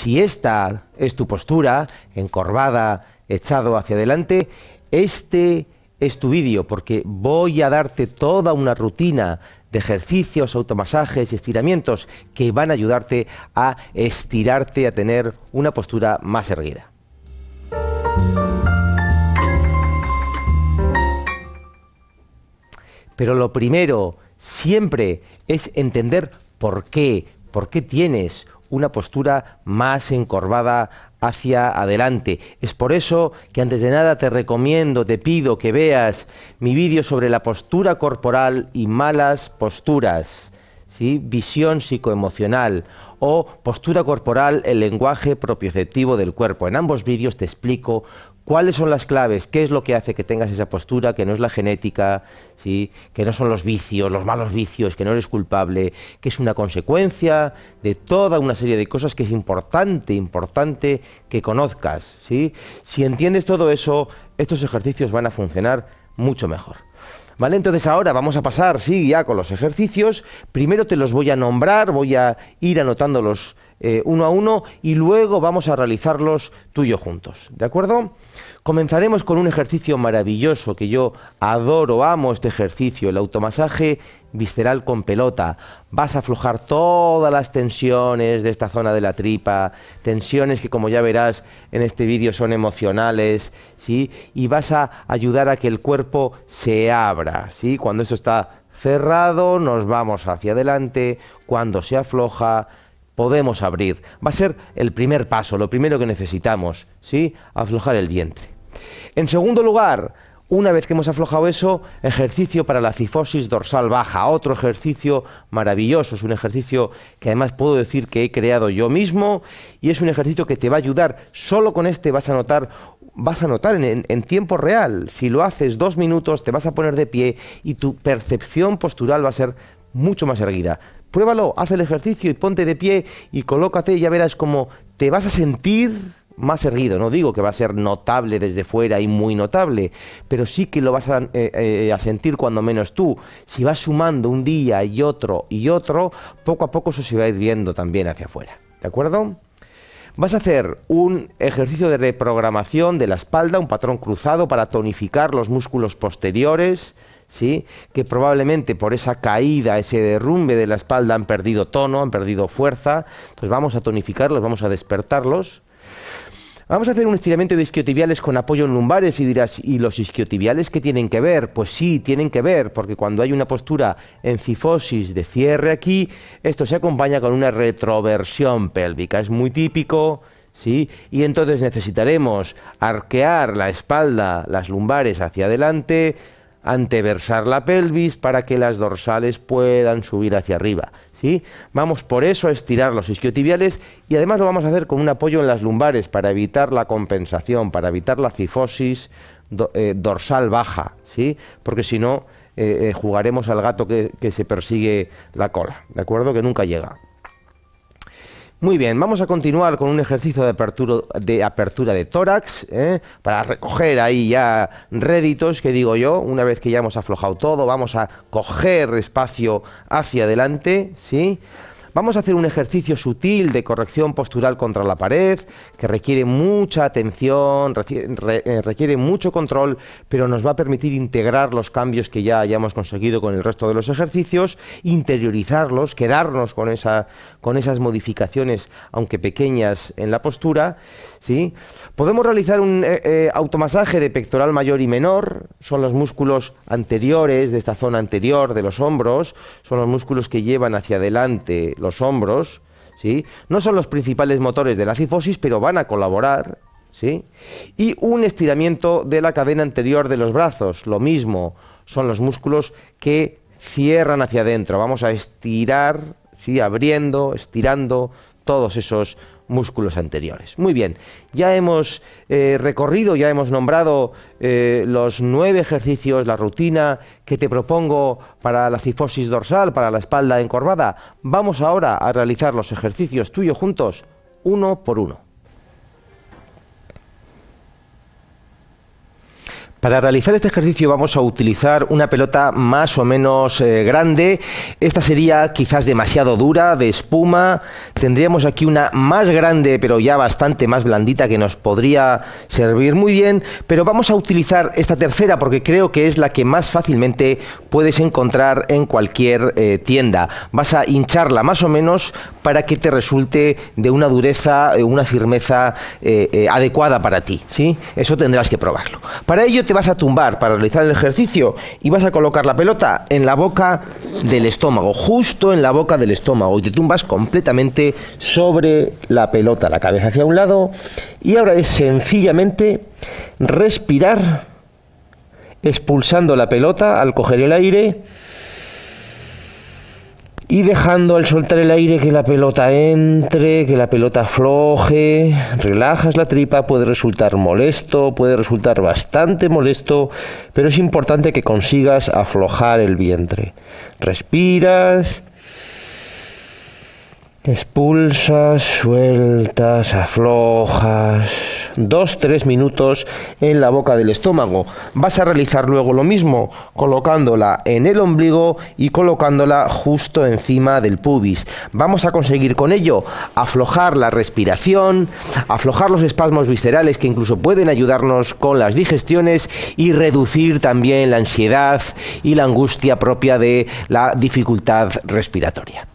Si esta es tu postura, encorvada, echado hacia adelante, este es tu vídeo porque voy a darte toda una rutina de ejercicios, automasajes y estiramientos que van a ayudarte a estirarte, a tener una postura más erguida. Pero lo primero siempre es entender por qué, por qué tienes una postura más encorvada hacia adelante. Es por eso que antes de nada te recomiendo, te pido que veas mi vídeo sobre la postura corporal y malas posturas, ¿sí? visión psicoemocional o postura corporal, el lenguaje propioceptivo del cuerpo. En ambos vídeos te explico ¿Cuáles son las claves? ¿Qué es lo que hace que tengas esa postura? Que no es la genética, ¿sí? que no son los vicios, los malos vicios, que no eres culpable, que es una consecuencia de toda una serie de cosas que es importante, importante que conozcas. ¿sí? Si entiendes todo eso, estos ejercicios van a funcionar mucho mejor. ¿Vale? Entonces ahora vamos a pasar, sí, ya con los ejercicios. Primero te los voy a nombrar, voy a ir anotando los eh, uno a uno y luego vamos a realizarlos tuyo juntos. ¿De acuerdo? Comenzaremos con un ejercicio maravilloso que yo adoro, amo este ejercicio, el automasaje visceral con pelota. Vas a aflojar todas las tensiones de esta zona de la tripa, tensiones que como ya verás en este vídeo son emocionales, ¿sí? Y vas a ayudar a que el cuerpo se abra, ¿sí? Cuando esto está cerrado, nos vamos hacia adelante, cuando se afloja, podemos abrir. Va a ser el primer paso, lo primero que necesitamos, ¿sí? Aflojar el vientre. En segundo lugar, una vez que hemos aflojado eso, ejercicio para la cifosis dorsal baja, otro ejercicio maravilloso, es un ejercicio que además puedo decir que he creado yo mismo y es un ejercicio que te va a ayudar, solo con este vas a notar vas a notar en, en, tiempo real. Si lo haces dos minutos, te vas a poner de pie y tu percepción postural va a ser mucho más erguida. Pruébalo, haz el ejercicio y ponte de pie y colócate y ya verás cómo te vas a sentir más erguido. No digo que va a ser notable desde fuera y muy notable, pero sí que lo vas a, eh, eh, a, sentir cuando menos tú. Si vas sumando un día y otro y otro, poco a poco eso se va a ir viendo también hacia afuera. ¿De acuerdo? Vas a hacer un ejercicio de reprogramación de la espalda, un patrón cruzado para tonificar los músculos posteriores. ¿sí? que probablemente por esa caída, ese derrumbe de la espalda han perdido tono, han perdido fuerza. Entonces vamos a tonificarlos, vamos a despertarlos. Vamos a hacer un estiramiento de isquiotibiales con apoyo en lumbares y dirás, ¿y los isquiotibiales qué tienen que ver? Pues sí, tienen que ver, porque cuando hay una postura en cifosis de cierre aquí, esto se acompaña con una retroversión pélvica. Es muy típico, ¿sí? Y entonces necesitaremos arquear la espalda, las lumbares hacia adelante, anteversar la pelvis para que las dorsales puedan subir hacia arriba. ¿sí? Vamos por eso a estirar los isquiotibiales y además lo vamos a hacer con un apoyo en las lumbares para evitar la compensación, para evitar la cifosis eh, dorsal baja, ¿sí? porque si no eh, eh, jugaremos al gato que, que se persigue la cola, ¿de acuerdo? Que nunca llega. Muy bien, vamos a continuar con un ejercicio de apertura de, apertura de tórax ¿eh? para recoger ahí ya réditos, que digo yo, una vez que ya hemos aflojado todo, vamos a coger espacio hacia adelante, ¿sí? Vamos a hacer un ejercicio sutil de corrección postural contra la pared, que requiere mucha atención, eh, requiere mucho control, pero nos va a permitir integrar los cambios que ya hayamos conseguido con el resto de los ejercicios, interiorizarlos, quedarnos con, esa, con esas modificaciones, aunque pequeñas, en la postura. ¿sí? Podemos realizar un eh, eh, automasaje de pectoral mayor y menor, son los músculos anteriores, de esta zona anterior de los hombros, son los músculos que llevan hacia adelante los hombros, ¿sí? no son los principales motores de la cifosis, pero van a colaborar. ¿sí? Y un estiramiento de la cadena anterior de los brazos, lo mismo, son los músculos que cierran hacia adentro. Vamos a estirar, ¿sí? abriendo, estirando todos esos músculos anteriores. Muy bien, ya hemos eh, recorrido, ya hemos nombrado eh, los nueve ejercicios, la rutina que te propongo para la cifosis dorsal, para la espalda encorvada. Vamos ahora a realizar los ejercicios tuyo juntos, uno por uno. Para realizar este ejercicio vamos a utilizar una pelota más o menos eh, grande. Esta sería quizás demasiado dura, de espuma. Tendríamos aquí una más grande, pero ya bastante más blandita, que nos podría servir muy bien. Pero vamos a utilizar esta tercera porque creo que es la que más fácilmente puedes encontrar en cualquier eh, tienda. Vas a hincharla más o menos para que te resulte de una dureza, eh, una firmeza adecuada para ti. ¿sí? Eso tendrás que probarlo. Para ello te vas a tumbar para realizar el ejercicio y vas a colocar la pelota en la boca del estómago, justo en la boca del estómago, y te tumbas completamente sobre la pelota, la cabeza hacia un lado, y ahora es sencillamente respirar expulsando la pelota al coger el aire y dejando al soltar el aire que la pelota entre, que la pelota afloje, relajas la tripa, puede resultar molesto, puede resultar bastante molesto, pero es importante que consigas aflojar el vientre. Respiras, expulsas, sueltas, aflojas. Dos, tres minutos en la boca del estómago. Vas a realizar luego lo mismo, colocándola en el ombligo y colocándola justo encima del pubis. Vamos a conseguir con ello aflojar la respiración, aflojar los espasmos viscerales que incluso pueden ayudarnos con las digestiones y reducir también la ansiedad y la angustia propia de la dificultad respiratoria.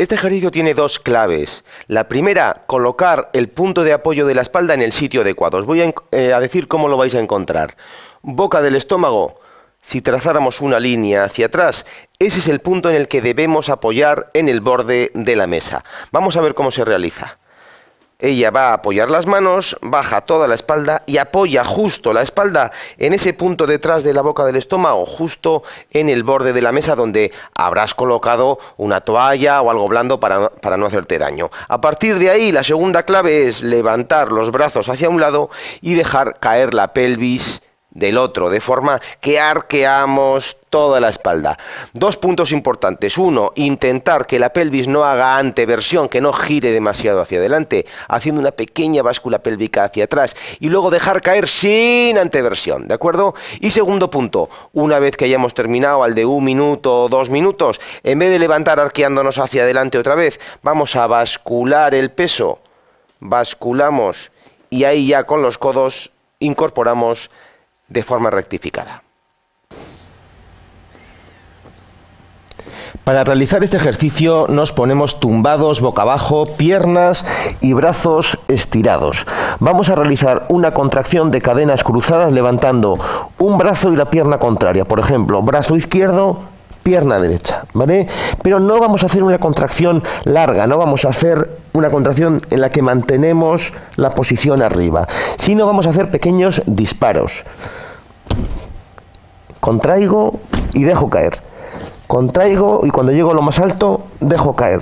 Este ejercicio tiene dos claves. La primera, colocar el punto de apoyo de la espalda en el sitio adecuado. Os voy eh, a, decir cómo lo vais a encontrar. Boca del estómago. Si trazáramos una línea hacia atrás, ese es el punto en el que debemos apoyar en el borde de la mesa. Vamos a ver cómo se realiza. Ella va a apoyar las manos, baja toda la espalda y apoya justo la espalda en ese punto detrás de la boca del estómago, justo en el borde de la mesa donde habrás colocado una toalla o algo blando para, para no hacerte daño. A partir de ahí, la segunda clave es levantar los brazos hacia un lado y dejar caer la pelvis del otro, de forma que arqueamos toda la espalda. Dos puntos importantes. Uno, intentar que la pelvis no haga anteversión, que no gire demasiado hacia adelante, haciendo una pequeña báscula pélvica hacia atrás y luego dejar caer sin anteversión, ¿de acuerdo? Y segundo punto, una vez que hayamos terminado al de un minuto o dos minutos, en vez de levantar arqueándonos hacia adelante otra vez, vamos a bascular el peso. Basculamos y ahí ya con los codos incorporamos de forma rectificada. Para realizar este ejercicio nos ponemos tumbados boca abajo, piernas y brazos estirados. Vamos a realizar una contracción de cadenas cruzadas levantando un brazo y la pierna contraria. Por ejemplo, brazo izquierdo, pierna derecha, ¿vale? Pero no vamos a hacer una contracción larga, no vamos a hacer una contracción en la que mantenemos la posición arriba, sino vamos a hacer pequeños disparos. Contraigo y dejo caer. Contraigo y cuando llego a lo más alto, dejo caer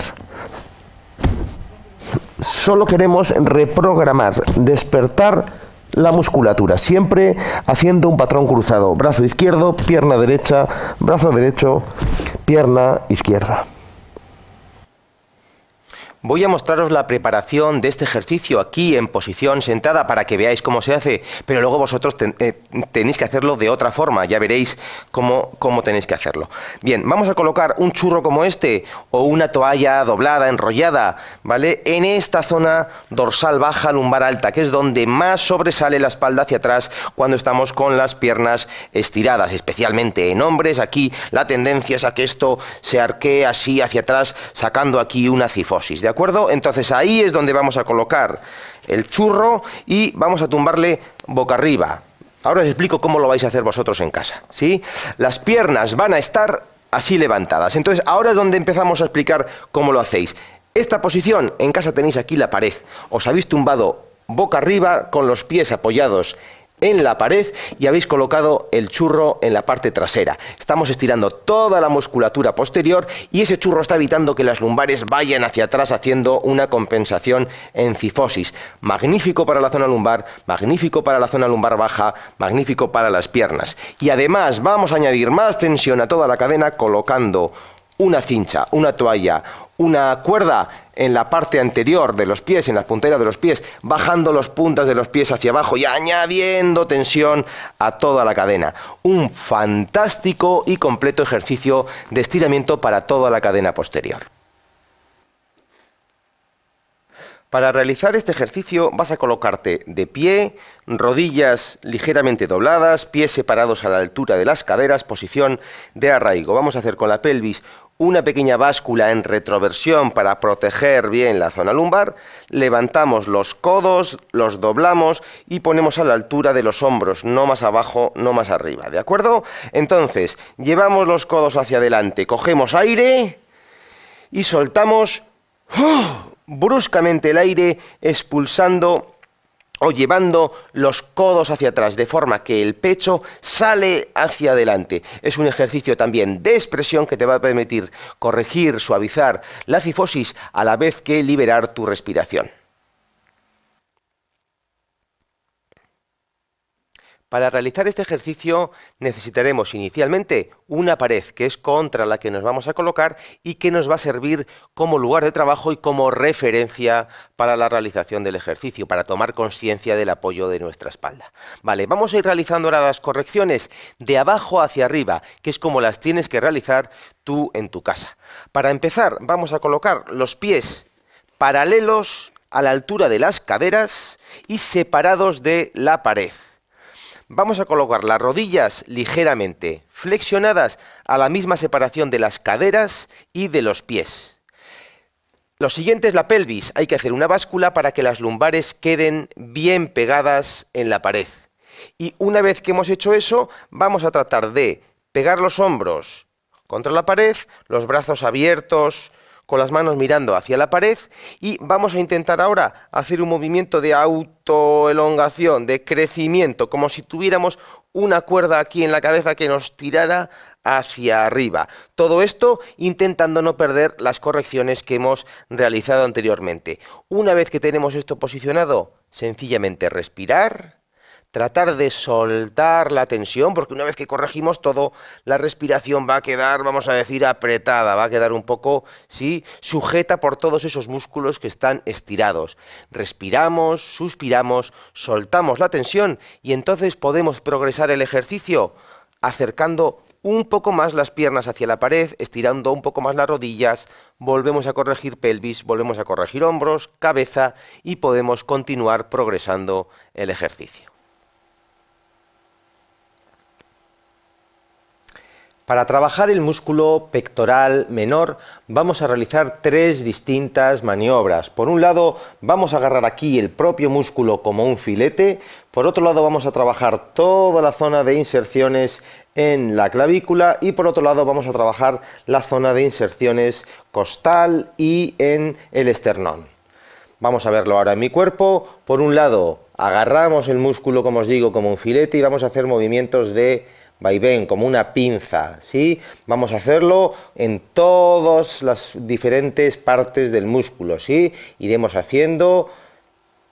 solo queremos reprogramar, despertar la musculatura, siempre haciendo un patrón cruzado, brazo izquierdo, pierna derecha, brazo derecho, pierna izquierda. Voy a mostraros la preparación de este ejercicio aquí en posición sentada para que veáis cómo se hace, pero luego vosotros eh, tenéis que hacerlo de otra forma, ya veréis cómo, cómo tenéis que hacerlo. Bien, vamos a colocar un churro como este o una toalla doblada, enrollada, ¿vale? En esta zona dorsal baja, lumbar alta, que es donde más sobresale la espalda hacia atrás cuando estamos con las piernas estiradas, especialmente en hombres. Aquí la tendencia es a que esto se arquee así hacia atrás, sacando aquí una cifosis. ¿de acuerdo? Entonces ahí es donde vamos a colocar el churro y vamos a tumbarle boca arriba. Ahora os explico cómo lo vais a hacer vosotros en casa, ¿sí? Las piernas van a estar así levantadas. Entonces ahora es donde empezamos a explicar cómo lo hacéis. Esta posición, en casa tenéis aquí la pared. Os habéis tumbado boca arriba con los pies apoyados en la pared y habéis colocado el churro en la parte trasera. Estamos estirando toda la musculatura posterior y ese churro está evitando que las lumbares vayan hacia atrás haciendo una compensación en cifosis. Magnífico para la zona lumbar, magnífico para la zona lumbar baja, magnífico para las piernas. Y además vamos a añadir más tensión a toda la cadena colocando una cincha, una toalla, una cuerda en la parte anterior de los pies, en la puntera de los pies, bajando las puntas de los pies hacia abajo y añadiendo tensión a toda la cadena. Un fantástico y completo ejercicio de estiramiento para toda la cadena posterior. Para realizar este ejercicio vas a colocarte de pie, rodillas ligeramente dobladas, pies separados a la altura de las caderas, posición de arraigo. Vamos a hacer con la pelvis una pequeña báscula en retroversión para proteger bien la zona lumbar, levantamos los codos, los doblamos y ponemos a la altura de los hombros, no más abajo, no más arriba, ¿de acuerdo? Entonces, llevamos los codos hacia adelante, cogemos aire y soltamos... ¡Oh! bruscamente el aire expulsando o llevando los codos hacia atrás, de forma que el pecho sale hacia adelante. Es un ejercicio también de expresión que te va a permitir corregir, suavizar la cifosis a la vez que liberar tu respiración. Para realizar este ejercicio necesitaremos inicialmente una pared que es contra la que nos vamos a colocar y que nos va a servir como lugar de trabajo y como referencia para la realización del ejercicio, para tomar conciencia del apoyo de nuestra espalda. Vale, vamos a ir realizando ahora las correcciones de abajo hacia arriba, que es como las tienes que realizar tú en tu casa. Para empezar, vamos a colocar los pies paralelos a la altura de las caderas y separados de la pared. Vamos a colocar las rodillas ligeramente flexionadas a la misma separación de las caderas y de los pies. Lo siguiente es la pelvis. Hay que hacer una báscula para que las lumbares queden bien pegadas en la pared. Y una vez que hemos hecho eso, vamos a tratar de pegar los hombros contra la pared, los brazos abiertos, con las manos mirando hacia la pared y vamos a intentar ahora hacer un movimiento de autoelongación, de crecimiento, como si tuviéramos una cuerda aquí en la cabeza que nos tirara hacia arriba. Todo esto intentando no perder las correcciones que hemos realizado anteriormente. Una vez que tenemos esto posicionado, sencillamente respirar tratar de soltar la tensión, porque una vez que corregimos todo, la respiración va a quedar, vamos a decir, apretada, va a quedar un poco, sí, sujeta por todos esos músculos que están estirados. Respiramos, suspiramos, soltamos la tensión y entonces podemos progresar el ejercicio acercando un poco más las piernas hacia la pared, estirando un poco más las rodillas, volvemos a corregir pelvis, volvemos a corregir hombros, cabeza y podemos continuar progresando el ejercicio. Para trabajar el músculo pectoral menor vamos a realizar tres distintas maniobras. Por un lado vamos a agarrar aquí el propio músculo como un filete, por otro lado vamos a trabajar toda la zona de inserciones en la clavícula y por otro lado vamos a trabajar la zona de inserciones costal y en el esternón. Vamos a verlo ahora en mi cuerpo. Por un lado agarramos el músculo como os digo como un filete y vamos a hacer movimientos de y ven, como una pinza, ¿sí? Vamos a hacerlo en todas las diferentes partes del músculo, ¿sí? Iremos haciendo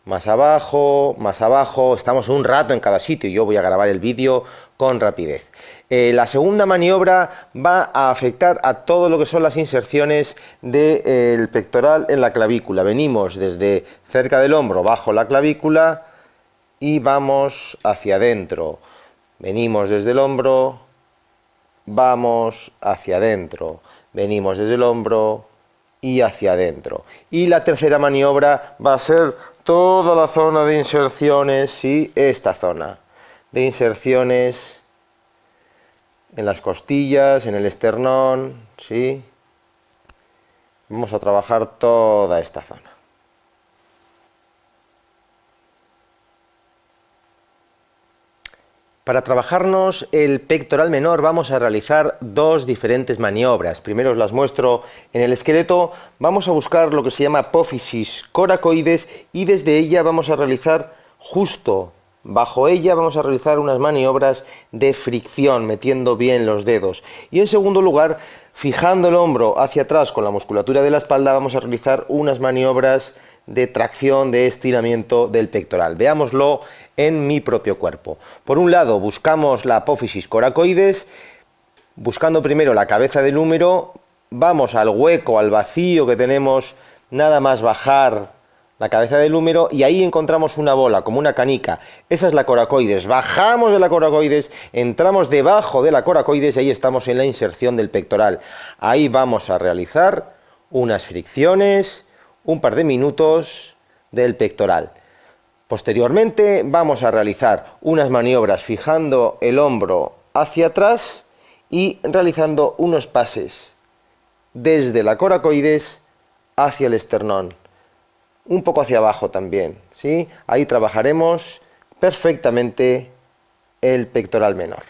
más abajo, más abajo, estamos un rato en cada sitio, y yo voy a grabar el vídeo con rapidez. Eh, la segunda maniobra va a afectar a todo lo que son las inserciones del eh, pectoral en la clavícula. Venimos desde cerca del hombro, bajo la clavícula y vamos hacia adentro. Venimos desde el hombro, vamos hacia adentro. Venimos desde el hombro y hacia adentro. Y la tercera maniobra va a ser toda la zona de inserciones y esta zona de inserciones en las costillas, en el esternón, ¿sí? Vamos a trabajar toda esta zona. Para trabajarnos el pectoral menor vamos a realizar dos diferentes maniobras. Primero os las muestro en el esqueleto. Vamos a buscar lo que se llama apófisis coracoides y desde ella vamos a realizar justo bajo ella vamos a realizar unas maniobras de fricción metiendo bien los dedos. Y en segundo lugar, fijando el hombro hacia atrás con la musculatura de la espalda vamos a realizar unas maniobras de tracción, de estiramiento del pectoral. Veámoslo en mi propio cuerpo. Por un lado, buscamos la apófisis coracoides, buscando primero la cabeza del húmero, vamos al hueco, al vacío que tenemos nada más bajar la cabeza del húmero y ahí encontramos una bola, como una canica. Esa es la coracoides. Bajamos de la coracoides, entramos debajo de la coracoides y ahí estamos en la inserción del pectoral. Ahí vamos a realizar unas fricciones, un par de minutos del pectoral. Posteriormente vamos a realizar unas maniobras fijando el hombro hacia atrás y realizando unos pases desde la coracoides hacia el esternón, un poco hacia abajo también, ¿sí? Ahí trabajaremos perfectamente el pectoral menor.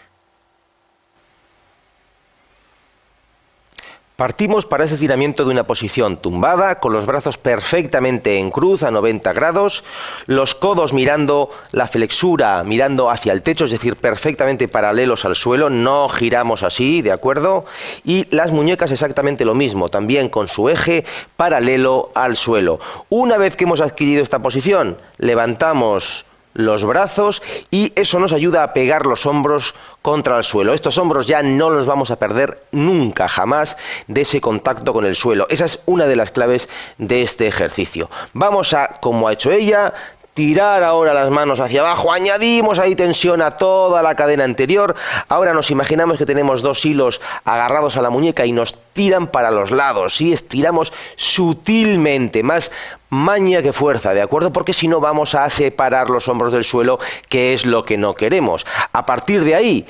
Partimos para ese tiramiento de una posición tumbada, con los brazos perfectamente en cruz a 90 grados, los codos mirando la flexura, mirando hacia el techo, es decir, perfectamente paralelos al suelo, no giramos así, ¿de acuerdo? Y las muñecas exactamente lo mismo, también con su eje paralelo al suelo. Una vez que hemos adquirido esta posición, levantamos los brazos y eso nos ayuda a pegar los hombros contra el suelo. Estos hombros ya no los vamos a perder nunca, jamás, de ese contacto con el suelo. Esa es una de las claves de este ejercicio. Vamos a, como ha hecho ella, tirar ahora las manos hacia abajo, añadimos ahí tensión a toda la cadena anterior, ahora nos imaginamos que tenemos dos hilos agarrados a la muñeca y nos tiran para los lados, y estiramos sutilmente, más maña que fuerza, ¿de acuerdo? Porque si no vamos a separar los hombros del suelo, que es lo que no queremos. A partir de ahí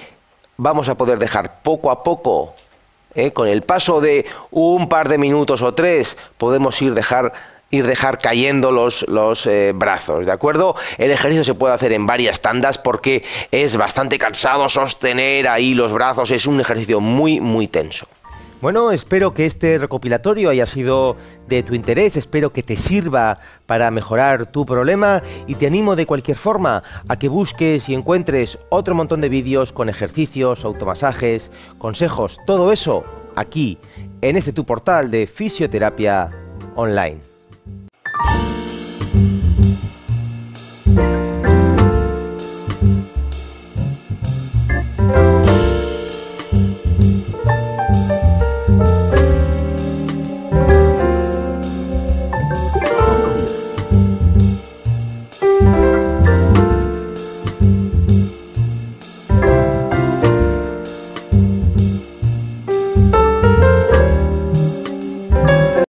vamos a poder dejar poco a poco, ¿eh? con el paso de un par de minutos o tres, podemos ir dejar y dejar cayendo los, los eh, brazos, ¿de acuerdo? El ejercicio se puede hacer en varias tandas porque es bastante cansado sostener ahí los brazos, es un ejercicio muy, muy tenso. Bueno, espero que este recopilatorio haya sido de tu interés, espero que te sirva para mejorar tu problema y te animo de cualquier forma a que busques y encuentres otro montón de vídeos con ejercicios, automasajes, consejos, todo eso aquí, en este tu portal de fisioterapia online.